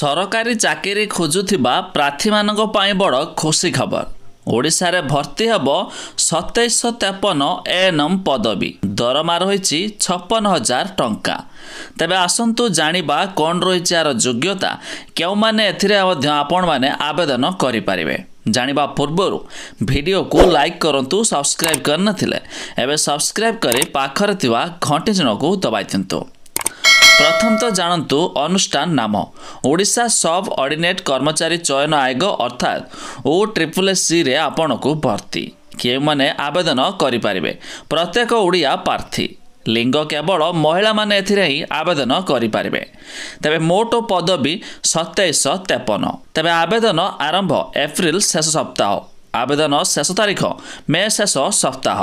ସରକାରୀ ଚାକିରି ଖୋଜୁଥିବା ପ୍ରାର୍ଥୀମାନଙ୍କ ପାଇଁ ବଡ଼ ଖୁସି ଖବର ଓଡ଼ିଶାରେ ଭର୍ତ୍ତି ହେବ ସତେଇଶହ ତେପନ ଏନମ୍ ପଦବୀ ଦରମା ରହିଛି ଛପନ ହଜାର ଟଙ୍କା ତେବେ ଆସନ୍ତୁ ଜାଣିବା କ'ଣ ରହିଛି ଏହାର ଯୋଗ୍ୟତା କେଉଁମାନେ ଏଥିରେ ମଧ୍ୟ ଆପଣମାନେ ଆବେଦନ କରିପାରିବେ ଜାଣିବା ପୂର୍ବରୁ ଭିଡ଼ିଓକୁ ଲାଇକ୍ କରନ୍ତୁ ସବସ୍କ୍ରାଇବ୍ କରିନଥିଲେ ଏବେ ସବସ୍କ୍ରାଇବ୍ କରି ପାଖରେ ଥିବା ଘଣ୍ଟିଜଣକୁ ଦବାଇ ଦିଅନ୍ତୁ ପ୍ରଥମତଃ ଜାଣନ୍ତୁ ଅନୁଷ୍ଠାନ ନାମ ଓଡ଼ିଶା ସବ୍ ଅର୍ଡ଼ିନେଟ୍ କର୍ମଚାରୀ ଚୟନ ଆୟୋଗ ଅର୍ଥାତ୍ ଓ ଟ୍ରିପୁଲ୍ ସିରେ ଆପଣଙ୍କୁ ଭର୍ତ୍ତି କେଉଁମାନେ ଆବେଦନ କରିପାରିବେ ପ୍ରତ୍ୟେକ ଓଡ଼ିଆ ପ୍ରାର୍ଥୀ ଲିଙ୍ଗ କେବଳ ମହିଳାମାନେ ଏଥିରେ ହିଁ ଆବେଦନ କରିପାରିବେ ତେବେ ମୋଟ ପଦବୀ ସତେଇଶ ତେପନ ତେବେ ଆବେଦନ ଆରମ୍ଭ ଏପ୍ରିଲ ଶେଷ ସପ୍ତାହ ଆବେଦନ ଶେଷ ତାରିଖ ମେ ଶେଷ ସପ୍ତାହ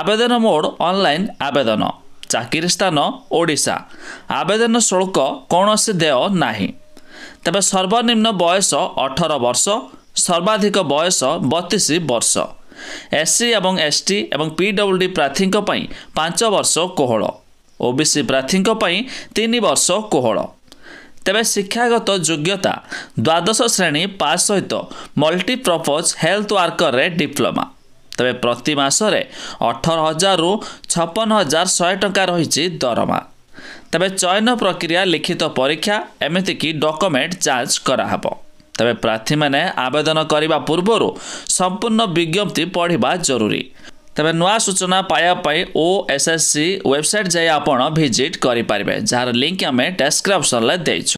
ଆବେଦନ ମୋଡ଼ ଅନଲାଇନ୍ ଆବେଦନ ଚାକିରି ସ୍ଥାନ ଓଡ଼ିଶା ଆବେଦନ ଶୁଳ୍କ କୌଣସି ଦେୟ ନାହିଁ ତେବେ ସର୍ବନିମ୍ନ ବୟସ ଅଠର ବର୍ଷ ସର୍ବାଧିକ ବୟସ ବତିଶ ବର୍ଷ ଏସ୍ସି ଏବଂ ଏସ୍ ଟି ଏବଂ ପିଡବ୍ଲ୍ୟୁଡି ପ୍ରାର୍ଥୀଙ୍କ ପାଇଁ ପାଞ୍ଚ ବର୍ଷ କୋହଳ ଓବିସି ପ୍ରାର୍ଥୀଙ୍କ ପାଇଁ ତିନି ବର୍ଷ କୋହଳ ତେବେ ଶିକ୍ଷାଗତ ଯୋଗ୍ୟତା ଦ୍ୱାଦଶ ଶ୍ରେଣୀ ପାସ୍ ସହିତ ମଲ୍ଟିପ୍ରପୋଜ୍ ହେଲ୍ଥ ୱାର୍କରରେ ଡିପ୍ଲୋମା ତେବେ ପ୍ରତି ମାସରେ ଅଠର ହଜାରରୁ ଛପନ ହଜାର ଶହେ ଟଙ୍କା ରହିଛି ଦରମା ତେବେ ଚୟନ ପ୍ରକ୍ରିୟା ଲିଖିତ ପରୀକ୍ଷା ଏମିତିକି ଡକୁମେଣ୍ଟ ଯାଞ୍ଚ କରାହେବ ତେବେ ପ୍ରାର୍ଥୀମାନେ ଆବେଦନ କରିବା ପୂର୍ବରୁ ସମ୍ପୂର୍ଣ୍ଣ ବିଜ୍ଞପ୍ତି ପଢ଼ିବା ଜରୁରୀ ତେବେ ନୂଆ ସୂଚନା ପାଇବା ପାଇଁ ଓ ଏସ୍ଏସ୍ସି ୱେବସାଇଟ୍ ଯାଇ ଆପଣ ଭିଜିଟ୍ କରିପାରିବେ ଯାହାର ଲିଙ୍କ୍ ଆମେ ଡେସ୍କ୍ରିପ୍ସନ୍ରେ ଦେଇଛୁ